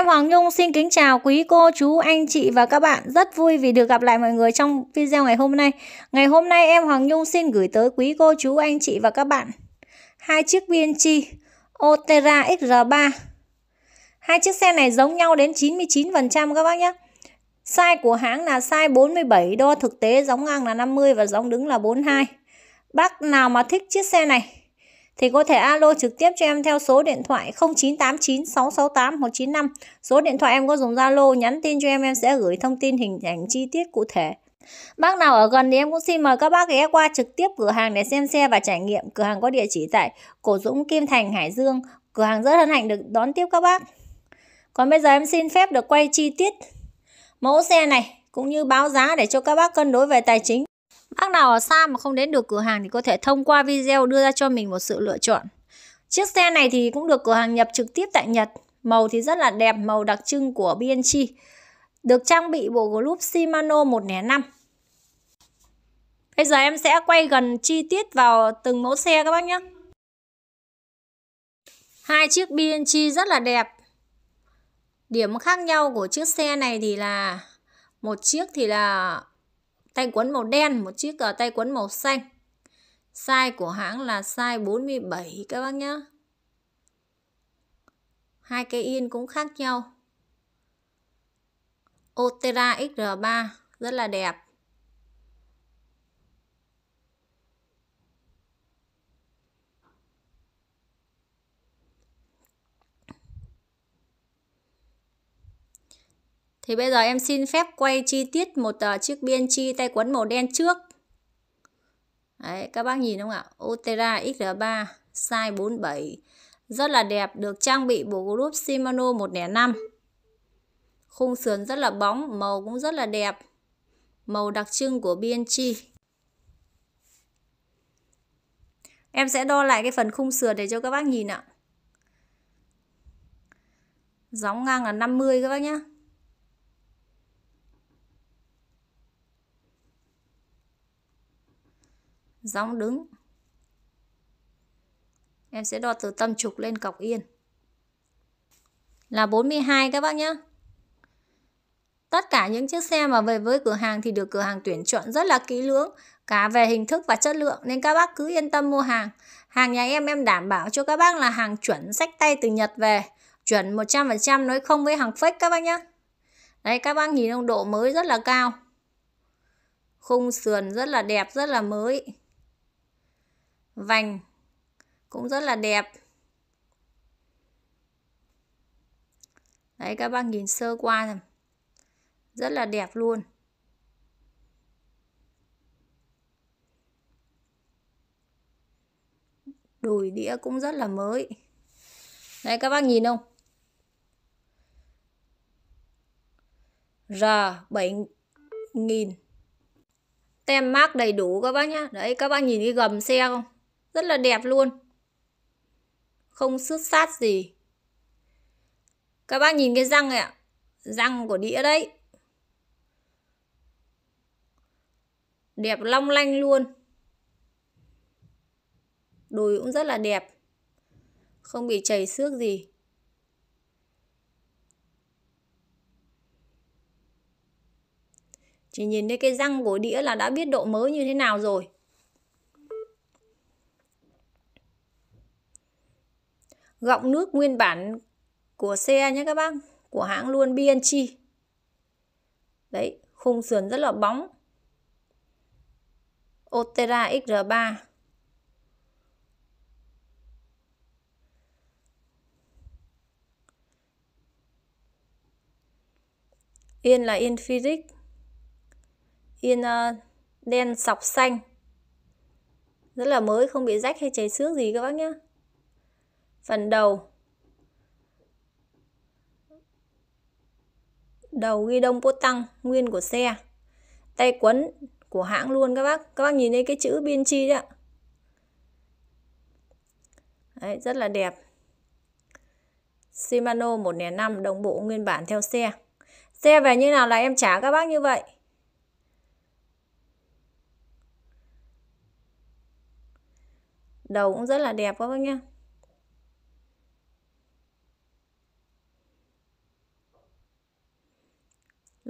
Em Hoàng Nhung xin kính chào quý cô, chú, anh chị và các bạn. Rất vui vì được gặp lại mọi người trong video ngày hôm nay. Ngày hôm nay em Hoàng Nhung xin gửi tới quý cô, chú, anh chị và các bạn hai chiếc BNG Otera XR3. Hai chiếc xe này giống nhau đến 99% các bác nhé. Size của hãng là size 47, đo thực tế giống ngang là 50 và giống đứng là 42. Bác nào mà thích chiếc xe này thì có thể alo trực tiếp cho em theo số điện thoại 0989 668 195. Số điện thoại em có dùng Zalo nhắn tin cho em em sẽ gửi thông tin hình ảnh chi tiết cụ thể. Bác nào ở gần thì em cũng xin mời các bác ghé qua trực tiếp cửa hàng để xem xe và trải nghiệm. Cửa hàng có địa chỉ tại Cổ Dũng Kim Thành, Hải Dương. Cửa hàng rất hân hạnh được đón tiếp các bác. Còn bây giờ em xin phép được quay chi tiết mẫu xe này cũng như báo giá để cho các bác cân đối về tài chính. Bác nào ở xa mà không đến được cửa hàng thì có thể thông qua video đưa ra cho mình một sự lựa chọn. Chiếc xe này thì cũng được cửa hàng nhập trực tiếp tại Nhật. Màu thì rất là đẹp, màu đặc trưng của BNG. Được trang bị bộ group Shimano 105. Bây giờ em sẽ quay gần chi tiết vào từng mẫu xe các bác nhé. Hai chiếc BNG rất là đẹp. Điểm khác nhau của chiếc xe này thì là một chiếc thì là tay quấn màu đen một chiếc ờ, tay quấn màu xanh size của hãng là size 47 các bác nhá hai cái in cũng khác nhau Otera XR3 rất là đẹp Thì bây giờ em xin phép quay chi tiết một uh, chiếc biên chi tay quấn màu đen trước. Đấy, các bác nhìn không ạ? Otera XR3 size 47 rất là đẹp, được trang bị bộ group Shimano 105. Khung sườn rất là bóng, màu cũng rất là đẹp. Màu đặc trưng của biên chi. Em sẽ đo lại cái phần khung sườn để cho các bác nhìn ạ. Gióng ngang là 50 các bác nhé. gióng đứng em sẽ đo từ tâm trục lên cọc yên là 42 các bác nhé Tất cả những chiếc xe mà về với cửa hàng thì được cửa hàng tuyển chọn rất là kỹ lưỡng, cả về hình thức và chất lượng nên các bác cứ yên tâm mua hàng. Hàng nhà em em đảm bảo cho các bác là hàng chuẩn sách tay từ Nhật về, chuẩn 100% nói không với hàng fake các bác nhé. đây các bác nhìn ông độ mới rất là cao. Khung sườn rất là đẹp, rất là mới vành cũng rất là đẹp đấy các bác nhìn sơ qua này. rất là đẹp luôn đùi đĩa cũng rất là mới đấy các bác nhìn không R bảy nghìn tem mác đầy đủ các bác nhá đấy các bác nhìn cái gầm xe không rất là đẹp luôn không xước sát gì các bác nhìn cái răng này ạ răng của đĩa đấy đẹp long lanh luôn đùi cũng rất là đẹp không bị chảy xước gì chỉ nhìn thấy cái răng của đĩa là đã biết độ mới như thế nào rồi gọng nước nguyên bản của xe nhé các bác của hãng luôn bnc đấy khung sườn rất là bóng Otera XR3 Yên là yên physics Yên ờ, đen sọc xanh Rất là mới không bị rách hay cháy xước gì các bác nhé phần đầu đầu ghi đông bốt tăng nguyên của xe tay quấn của hãng luôn các bác các bác nhìn thấy cái chữ biên chi đấy ạ đấy, rất là đẹp Shimano 105 đồng bộ nguyên bản theo xe xe về như nào là em trả các bác như vậy đầu cũng rất là đẹp các bác nhé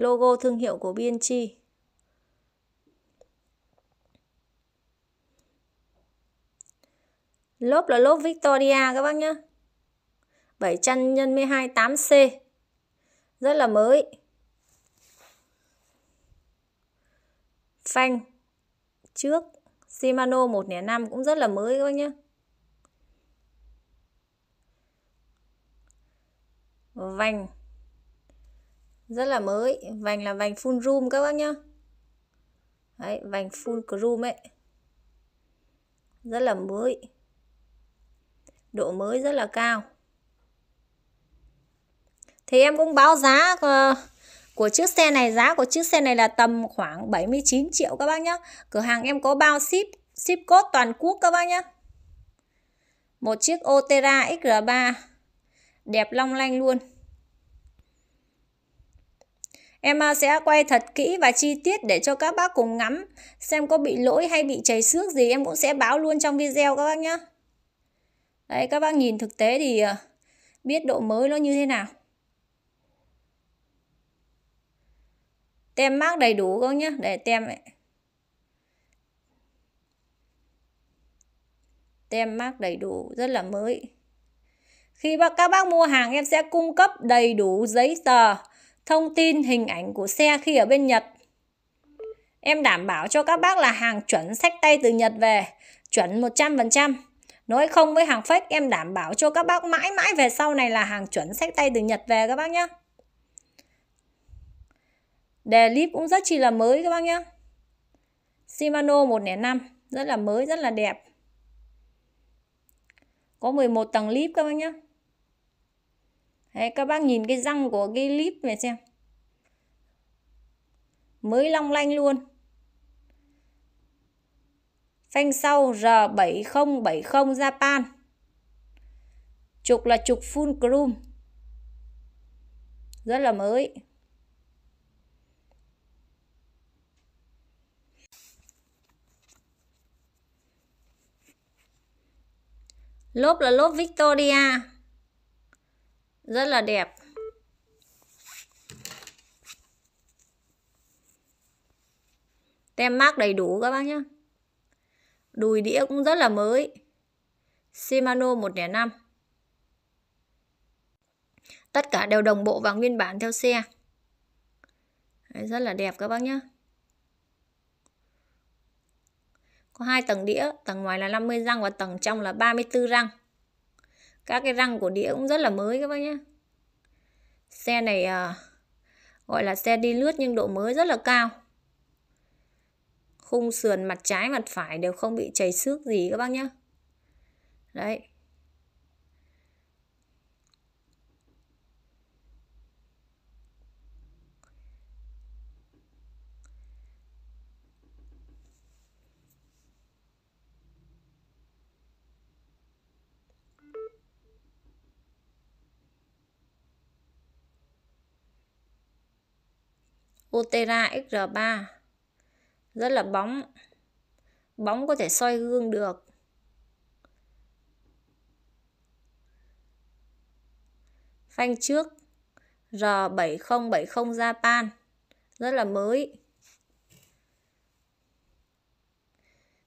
logo thương hiệu của BNG. Lốp là lốp Victoria các bác nhé. 700 x 12 8C. Rất là mới. Phanh trước Shimano 105 cũng rất là mới các bác nhé. Vành rất là mới vành là vành full room các bác nhá Đấy, vành full chrome ấy rất là mới độ mới rất là cao thì em cũng báo giá ờ, của chiếc xe này giá của chiếc xe này là tầm khoảng 79 triệu các bác nhá cửa hàng em có bao ship ship code toàn quốc các bác nhá một chiếc Otera XR3 đẹp long lanh luôn Em sẽ quay thật kỹ và chi tiết để cho các bác cùng ngắm xem có bị lỗi hay bị chảy xước gì em cũng sẽ báo luôn trong video các bác nhé. Đấy các bác nhìn thực tế thì ờ, biết độ mới nó như thế nào. Tem mác đầy đủ các nhé, để tem này. Tem mác đầy đủ, rất là mới. Khi các bác mua hàng em sẽ cung cấp đầy đủ giấy tờ thông tin hình ảnh của xe khi ở bên Nhật. Em đảm bảo cho các bác là hàng chuẩn sách tay từ Nhật về, chuẩn 100%. Nói không với hàng fake em đảm bảo cho các bác mãi mãi về sau này là hàng chuẩn sách tay từ Nhật về các bác nhé. Đề clip cũng rất chi là mới các bác nhé. Shimano 105 rất là mới, rất là đẹp. Có 11 tầng clip các bác nhé. Đấy, các bác nhìn cái răng của cái clip này xem mới long lanh luôn phanh sau R7070 Japan trục là trục full chrome rất là mới lốp là lốp Victoria rất là đẹp tem mác đầy đủ các bác nhé đùi đĩa cũng rất là mới Shimano 105 tất cả đều đồng bộ và nguyên bản theo xe Đấy, rất là đẹp các bác nhé có hai tầng đĩa tầng ngoài là 50 răng và tầng trong là 34 răng các cái răng của đĩa cũng rất là mới các bác nhé xe này à, gọi là xe đi lướt nhưng độ mới rất là cao khung sườn mặt trái mặt phải đều không bị chảy xước gì các bác nhé đấy Otera XR3 rất là bóng bóng có thể soi gương được phanh trước R7070 Japan rất là mới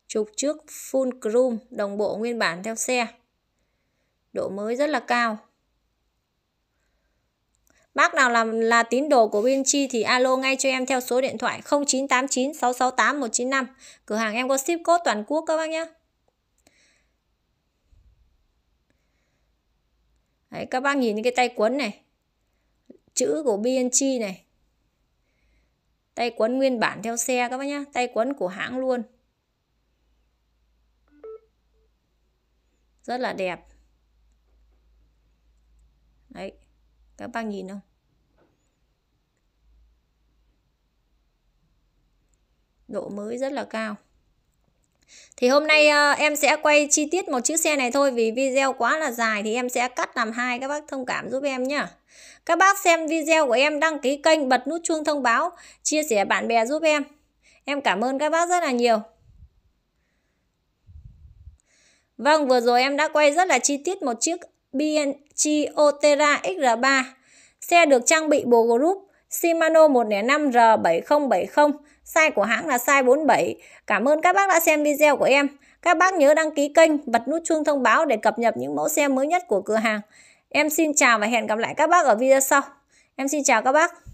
trục trước full chrome đồng bộ nguyên bản theo xe độ mới rất là cao Bác nào là là tín đồ của Win thì alo ngay cho em theo số điện thoại 0989 668 195. Cửa hàng em có ship code toàn quốc các bác nhé. Đấy, các bác nhìn cái tay quấn này. Chữ của BNG này. Tay quấn nguyên bản theo xe các bác nhé. Tay quấn của hãng luôn. Rất là đẹp. Đấy, các bạn nhìn không độ mới rất là cao thì hôm nay uh, em sẽ quay chi tiết một chiếc xe này thôi vì video quá là dài thì em sẽ cắt làm hai các bác thông cảm giúp em nhá. Các bác xem video của em đăng ký kênh, bật nút chuông thông báo, chia sẻ bạn bè giúp em. Em cảm ơn các bác rất là nhiều. Vâng, vừa rồi em đã quay rất là chi tiết một chiếc BN, Chiotera XR3. Xe được trang bị bộ group Shimano 105R7070, size của hãng là size 47. Cảm ơn các bác đã xem video của em. Các bác nhớ đăng ký kênh, bật nút chuông thông báo để cập nhật những mẫu xe mới nhất của cửa hàng. Em xin chào và hẹn gặp lại các bác ở video sau. Em xin chào các bác.